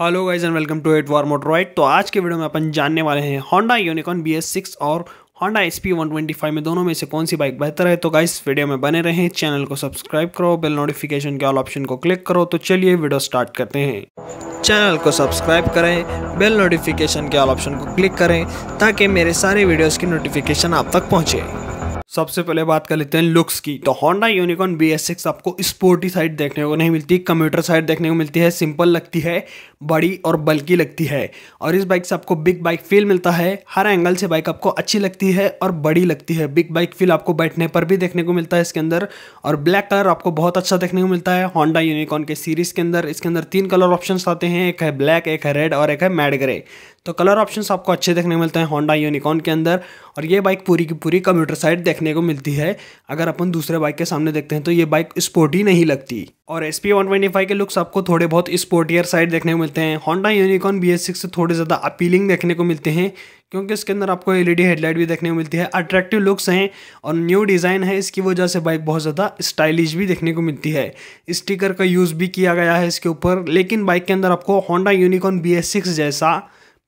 hello guys and welcome to at war motor right तो आज के वीडियो में अपन जानने वाले हैं Honda Unicorn B S six और Honda S P one twenty five में दोनों में से कौन सी बाइक बेहतर है तो गाइज़ वीडियो में बने रहें चैनल को सब्सक्राइब करो बेल नोटिफिकेशन के ऑल ऑप्शन को क्लिक करो तो चलिए वीडियो स्टार्ट करते हैं चैनल को सब्सक्राइब करें बेल नोटिफिकेशन के ऑल ऑप्शन को क्लिक करें ताकि मेरे सारे वीडियोज़ की नोटिफिकेशन आप तक पहुँचे सबसे पहले बात कर लेते हैं लुक्स की तो Honda Unicorn B S six आपको स्पोर्टी साइड देखने को नहीं मिलती कंप्यूटर साइड देखने को मिलती है सिंपल लगती है बड़ी और बल्कि लगती है और इस बाइक से आपको बिग बाइक फील मिलता है हर एंगल से बाइक आपको अच्छी लगती है और बड़ी लगती है बिग बाइक फील आपको बैठने पर भी देखने को मिलता है इसके अंदर और ब्लैक कलर आपको बहुत अच्छा देखने को मिलता है होंडा यूनिकॉर्न के सीरीज़ के अंदर इसके अंदर तीन कलर ऑप्शन आते हैं एक है ब्लैक एक है रेड और एक है मैड ग्रे तो कलर ऑप्शंस आपको अच्छे देखने को मिलते हैं होंडा यूनिकॉन के अंदर और ये बाइक पूरी की पूरी कंप्यूटर साइड देखने को मिलती है अगर अपन दूसरे बाइक के सामने देखते हैं तो ये बाइक स्पोर्टी नहीं लगती और एस पी के लुक्स आपको थोड़े बहुत स्पोर्टियर साइड देखने को मिलते हैं होंडा यूनिकॉन बी से थोड़े ज़्यादा अपीलिंग देखने को मिलते हैं क्योंकि इसके अंदर आपको डी हेडलाइट भी देखने को मिलती है अट्रैक्टिव लुक्स हैं और न्यू डिज़ाइन है इसकी वजह से बाइक बहुत ज़्यादा स्टाइलिश भी देखने को मिलती है स्टिकर का यूज़ भी किया गया है इसके ऊपर लेकिन बाइक के अंदर आपको होंडा यूनिकॉन बी जैसा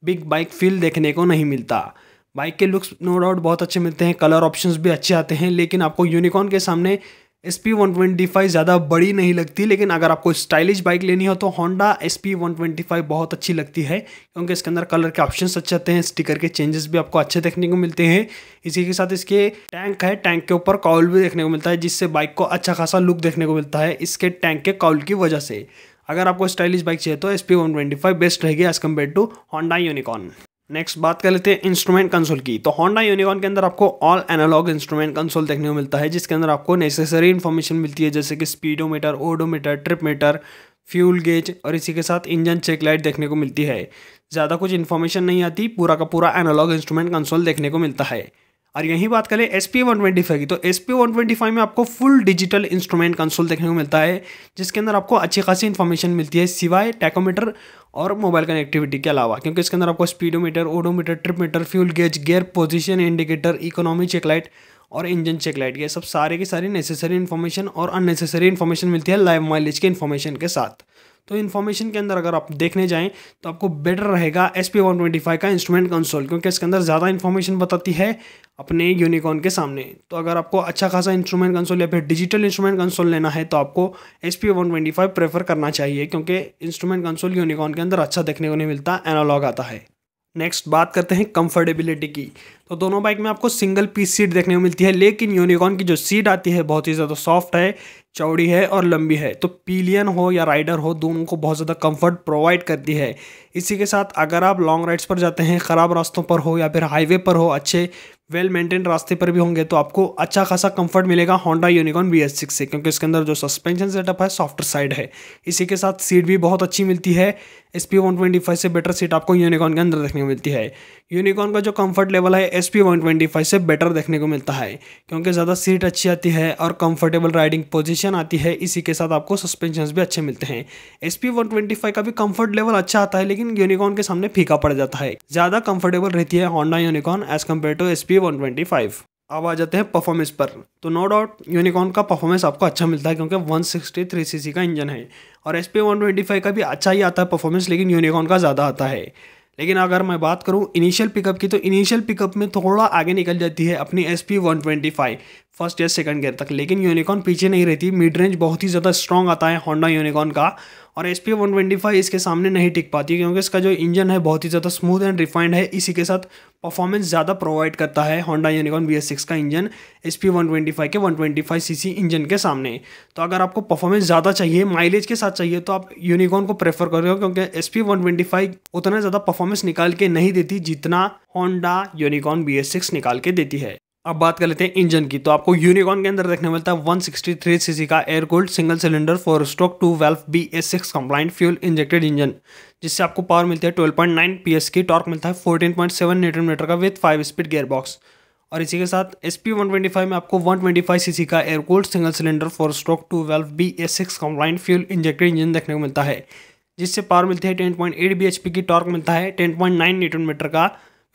बिग बाइक फील देखने को नहीं मिलता बाइक के लुक्स नो डाउट बहुत अच्छे मिलते हैं कलर ऑप्शंस भी अच्छे आते हैं लेकिन आपको यूनिकॉर्न के सामने S P one twenty five ज़्यादा बड़ी नहीं लगती लेकिन अगर आपको स्टाइलिश बाइक लेनी हो तो Honda S P one twenty five बहुत अच्छी लगती है क्योंकि इसके अंदर कलर के ऑप्शन अच्छे आते हैं स्टिकर के चेंजेस भी आपको अच्छे देखने को मिलते हैं इसी के साथ इसके टैंक है टैंक के ऊपर काउल भी देखने को मिलता है जिससे बाइक को अच्छा खासा लुक देखने को मिलता है इसके टैंक के काउल की वजह से अगर आपको स्टाइलिश बाइक चाहिए तो S P one twenty five best रहेगी as compare to Honda Unicorn next बात कर लेते हैं इंस्ट्रूमेंट कंसोल की तो होंडा यूनिकॉर्न के अंदर आपको ऑल एनालॉग इंस्ट्रूमेंट कंसोल देखने को मिलता है जिसके अंदर आपको नेसेसरी इन्फॉर्मेशन मिलती है जैसे कि speedometer odometer trip meter fuel gauge और इसी के साथ इंजन चेक लाइट देखने को मिलती है ज़्यादा कुछ इन्फॉर्मेशन नहीं आती पूरा का पूरा एनालॉग इंस्ट्रूमेंट कंसोल देखने को मिलता है और यही बात करें S P one twenty five की तो S P one twenty five में आपको फुल डिजिटल इंस्ट्रूमेंट कंसोल देखने को मिलता है जिसके अंदर आपको अच्छी खासी इन्फॉर्मेशन मिलती है सिवाय टैकोमीटर और मोबाइल कनेक्टिविटी के अलावा क्योंकि इसके अंदर आपको speedometer odometer trip meter fuel gauge gear position indicator economy check light और इंजन चेक लाइट ये सब सारे की सारी नेसेसरी इन्फॉर्मेशन और अननेसेसरी इन्फॉर्मेशन मिलती है लाइव माइलेज के इन्फॉर्मेशन के साथ तो इन्फॉर्मेशन के अंदर अगर आप देखने जाएँ तो आपको बेटर रहेगा S P one twenty five का इंस्ट्रूमेंट कंसोल क्योंकि इसके अंदर ज़्यादा इन्फॉर्मेशन बताती है अपने यूनिकॉन के सामने तो अगर आपको अच्छा खासा इंस्ट्रूमेंट कंसोल या फिर डिजिटल इंस्ट्रूमेंट कंसोल लेना है तो आपको S P one twenty five prefer करना चाहिए क्योंकि इंस्ट्रूमेंट कंसोल यूनिकॉन के अंदर अच्छा देखने को नहीं मिलता एनालॉग आता है नेक्स्ट बात करते हैं कंफर्टेबिलिटी की तो दोनों बाइक में आपको सिंगल पीस सीट देखने को मिलती है लेकिन यूनिकॉर्न की जो सीट आती है बहुत ही ज़्यादा सॉफ्ट है चौड़ी है और लंबी है तो पीलियन हो या राइडर हो दोनों को बहुत ज़्यादा कंफर्ट प्रोवाइड करती है इसी के साथ अगर आप लॉन्ग राइड्स पर जाते हैं ख़राब रास्तों पर हो या फिर हाईवे पर हो अच्छे वेल मेंटेन रास्ते पर भी होंगे तो आपको अच्छा खासा कंफर्ट मिलेगा Honda Unicorn B S six से क्योंकि इसके अंदर जो सस्पेंशन सेटअप है सॉफ्ट साइड है इसी के साथ सीट भी बहुत अच्छी मिलती है S P one twenty five से बेटर सीट आपको यूनिकॉन के अंदर देखने को मिलती है यूनिकॉन का जो कंफर्ट लेवल है S P one twenty five से बेटर देखने को मिलता है क्योंकि ज़्यादा सीट अच्छी आती है और कंफर्टेबल राइडिंग पोजीशन आती है इसी के साथ आपको सस्पेंशन भी अच्छे मिलते हैं S P one twenty five का भी कंफर्ट लेवल अच्छा आता है लेकिन यूनिकॉन के सामने फीका पड़ जाता है ज़्यादा कंफर्टेबल रहती है Honda Unicorn as compare to S P one twenty five अब आ जाते हैं परफॉर्मेंस पर तो नो डाउट यूनिकॉर्न का परफॉर्मेंस आपको अच्छा मिलता है क्योंकि सी सी का इंजन है और एस पी का भी अच्छा ही आता है परफॉर्मेंस लेकिन यूनिकॉर्न का ज़्यादा आता है लेकिन अगर मैं बात करूं इनिशियल पिकअप की तो इनिशियल पिकअप में थोड़ा आगे निकल जाती है अपनी S P one twenty five first या सेकंड गियर तक लेकिन यूनिकॉर्न पीछे नहीं रहती मिड रेंज बहुत ही ज़्यादा स्ट्रॉन्ग आता है होंडा यूनिकॉर्न का और S P one twenty five इसके सामने नहीं टिक पाती क्योंकि इसका जो इंजन है बहुत ही ज़्यादा स्मूथ एंड रिफाइंड है इसी के साथ परफॉर्मेंस ज़्यादा प्रोवाइड करता है Honda Unicorn B S six का engine S P one twenty five के one twenty five C C engine के सामने तो अगर आपको परफॉर्मेंस ज़्यादा चाहिए माइलेज के साथ चाहिए तो आप यूनिकॉर्न को प्रेफर करोगे क्योंकि S P one twenty five उतना ज़्यादा परफॉर्मेंस निकाल के नहीं देती जितना Honda Unicorn B S six निकाल के देती है अब बात कर लेते हैं इंजन की तो आपको यूनिकॉन के अंदर देखने मिलता है 163 सीसी का air cooled single cylinder four stroke two valve B S six compliant fuel injected engine जिससे आपको पावर मिलती है 12.9 पीएस की टॉर्क मिलता है 14.7 न्यूटन मीटर का with five speed gear box और इसी के साथ एस पी में आपको वन ट्वेंटी का air cooled single cylinder four stroke two valve B S six compliant fuel injected engine देखने को मिलता है जिससे पावर मिलती है टेन पॉइंट की टॉर्क मिलता है 10.9 न्यूटन मीटर का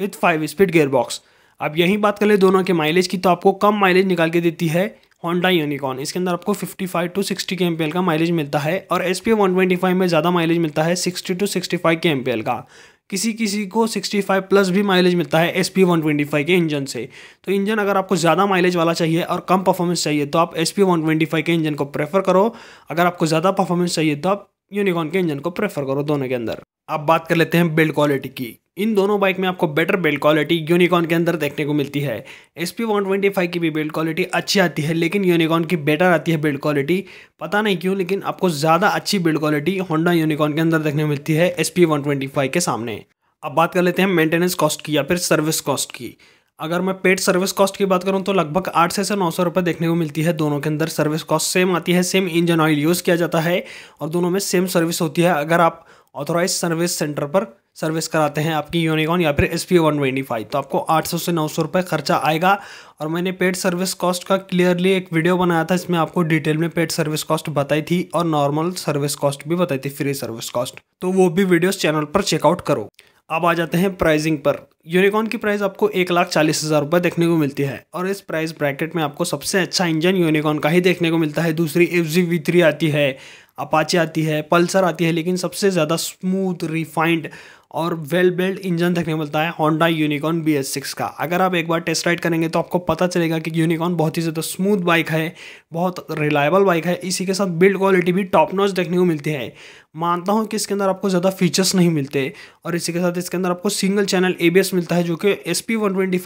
with five speed gear box अब यही बात कर ले दोनों के माइलेज की तो आपको कम माइलेज निकाल के देती है होंडा यूनिकॉर्न इसके अंदर आपको 55 टू 60 के एम का माइलेज मिलता है और एस पी में ज़्यादा माइलेज मिलता है 60 टू 65 के एम का किसी किसी को 65 प्लस भी माइलेज मिलता है एस पी के इंजन से तो इंजन अगर आपको ज़्यादा माइलेज वाला चाहिए और कम परफॉर्मेंस चाहिए तो आप एस पी के इंजन को प्रेफर करो अगर आपको ज़्यादा परफॉर्मेंस चाहिए तो आप यूनिकॉर्न के इंजन को प्रेफर करो दोनों के अंदर अब बात कर लेते हैं बिल्ड क्वालिटी की इन दोनों बाइक में आपको बेटर बिल्ड क्वालिटी यूनिकॉर्न के अंदर देखने को मिलती है S P one twenty five की भी बिल्ड क्वालिटी अच्छी आती है लेकिन यूनिकॉर्न की बेटर आती है बिल्ड क्वालिटी पता नहीं क्यों लेकिन आपको ज़्यादा अच्छी बिल्ड क्वालिटी होंडा यूनिकॉर्न के अंदर देखने को मिलती है S P one twenty five के सामने अब बात कर लेते हैं मेंटेनेंस कॉस्ट की या फिर सर्विस कॉस्ट की अगर मैं पेड सर्विस कॉस्ट की बात करूं तो लगभग आठ से नौ सौ रुपये देखने को मिलती है दोनों के अंदर सर्विस कॉस्ट सेम आती है सेम इंजन ऑयल यूज़ किया जाता है और दोनों में सेम सर्विस होती है अगर आप ऑथोराइज सर्विस सेंटर पर सर्विस कराते हैं आपकी यूनिकॉन या फिर S P one twenty five तो आपको आठ सौ से नौ सौ रुपये खर्चा आएगा और मैंने पेड सर्विस कॉस्ट का क्लियरली एक वीडियो बनाया था इसमें आपको डिटेल में पेड सर्विस कॉस्ट बताई थी और नॉर्मल सर्विस कॉस्ट भी बताई थी फ्री सर्विस कॉस्ट तो वो भी वीडियोस चैनल पर चेकआउट करो अब आ जाते हैं प्राइसिंग पर यूनिकॉर्न की प्राइस आपको एक लाख चालीस हज़ार रुपये देखने को मिलती है और इस प्राइस ब्रैकेट में आपको सबसे अच्छा इंजन यूनिकॉर्न का ही देखने को मिलता है दूसरी एफ जी वी थ्री आती है अपाची आती है पल्सर आती है लेकिन सबसे ज़्यादा स्मूथ रिफाइंड और वेल बिल्ड इंजन देखने को मिलता है Honda Unicorn B S six का अगर आप एक बार टेस्ट राइड करेंगे तो आपको पता चलेगा कि यूनिकॉन बहुत ही ज़्यादा स्मूथ बाइक है बहुत रिलायबल बाइक है इसी के साथ बिल्ड क्वालिटी भी टॉप नॉच देखने को मिलती है मानता हूँ कि इसके अंदर आपको ज़्यादा फीचर्स नहीं मिलते और इसी के साथ इसके अंदर आपको सिंगल चैनल ए मिलता है जो कि एस पी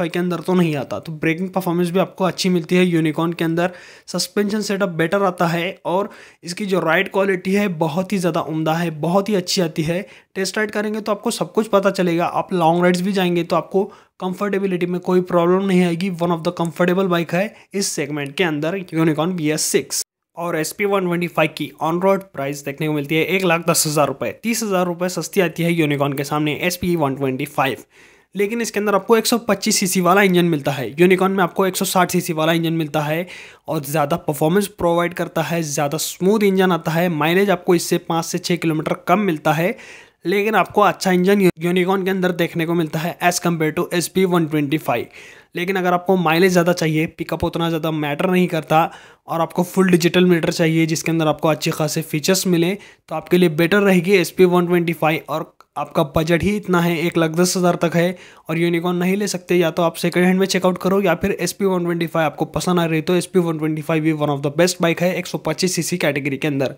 के अंदर तो नहीं आता तो ब्रेकिंग परफॉर्मेंस भी आपको अच्छी मिलती है यूनिकॉन के अंदर सस्पेंशन सेटअप बेटर आता है और इसकी जो राइड क्वालिटी है बहुत ही ज़्यादा उमदा है बहुत ही अच्छी आती है टेस्ट राइड करेंगे तो आपको सब कुछ पता चलेगा आप लॉन्ग राइड्स भी जाएंगे तो आपको कंफर्टेबिलिटी में कोई प्रॉब्लम नहीं आएगी one of the comfortable bike है इस सेगमेंट के अंदर यूनिकॉन बी एस सिक्स और S P one twenty five की ऑन रोड प्राइस देखने को मिलती है एक लाख दस हज़ार रुपये तीस हज़ार रुपये सस्ती आती है यूनिकॉन के सामने S P one twenty five लेकिन इसके अंदर आपको 125 सीसी वाला इंजन मिलता है यूनिकॉन में आपको 160 सीसी वाला इंजन मिलता है और ज़्यादा परफॉर्मेंस प्रोवाइड करता है ज़्यादा स्मूथ इंजन आता है माइलेज आपको इससे पाँच से छः किलोमीटर कम मिलता है लेकिन आपको अच्छा इंजन यूनिकॉर्न के अंदर देखने को मिलता है as compare to S P one twenty five लेकिन अगर आपको माइलेज ज़्यादा चाहिए पिकअप उतना ज़्यादा मैटर नहीं करता और आपको फुल डिजिटल मीटर चाहिए जिसके अंदर आपको अच्छे खासे फीचर्स मिले तो आपके लिए बेटर रहेगी S P one twenty five और आपका बजट ही इतना है एक लाख दस हज़ार तक है और यूनिकॉर्न नहीं ले सकते या तो आप सेकेंड हैंड में चेकआउट करो या फिर S P one twenty five आपको पसंद आ रही तो S P one twenty five भी one of the best bike है एक सौ पच्चीस सी सी कैटेगरी के अंदर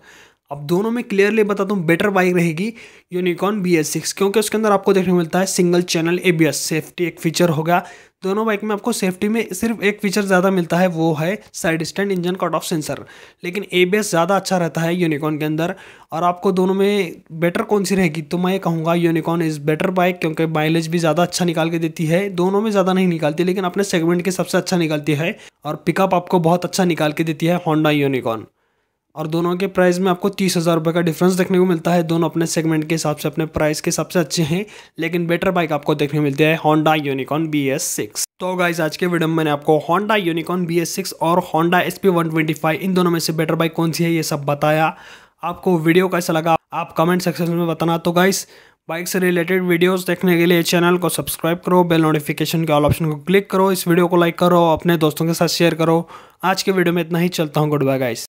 अब दोनों में क्लियरली बता दूँ बेटर बाइक रहेगी यूनिकॉन बी एस सिक्स क्योंकि उसके अंदर आपको देखने को मिलता है single channel A B S safety एक फीचर होगा दोनों बाइक में आपको सेफ्टी में सिर्फ एक फीचर ज़्यादा मिलता है वो है side stand engine cut off sensor लेकिन ए बी एस ज़्यादा अच्छा रहता है यूनिकॉन के अंदर और आपको दोनों में बेटर कौन सी रहेगी तो मैं ये कहूँगा यूनिकॉन इज़ बेटर बाइक क्योंकि माइलेज भी ज़्यादा अच्छा निकाल के देती है दोनों में ज़्यादा नहीं निकालती लेकिन अपने सेगमेंट के सबसे अच्छा निकालती है और पिकअप आपको बहुत अच्छा निकाल के देती है होंडा यूनिकॉन और दोनों के प्राइस में आपको तीस हज़ार रुपये का डिफरेंस देखने को मिलता है दोनों अपने सेगमेंट के हिसाब से अपने प्राइस के हिसाब से अच्छे हैं लेकिन बेटर बाइक आपको देखने मिलती है Honda Unicorn B S six तो गाइज आज के वीडियो में मैंने आपको Honda Unicorn B S six और Honda S P one twenty five इन दोनों में से बेटर बाइक कौन सी है ये सब बताया आपको वीडियो कैसा लगा आप कमेंट सेक्शन में बताना तो गाइस बाइक से रिलेटेड वीडियोस देखने के लिए चैनल को सब्सक्राइब करो बेल नोटिफिकेशन के ऑल ऑप्शन को क्लिक करो इस वीडियो को लाइक करो अपने दोस्तों के साथ शेयर करो आज के वीडियो में इतना ही चलता हूँ गुड बाय गाइस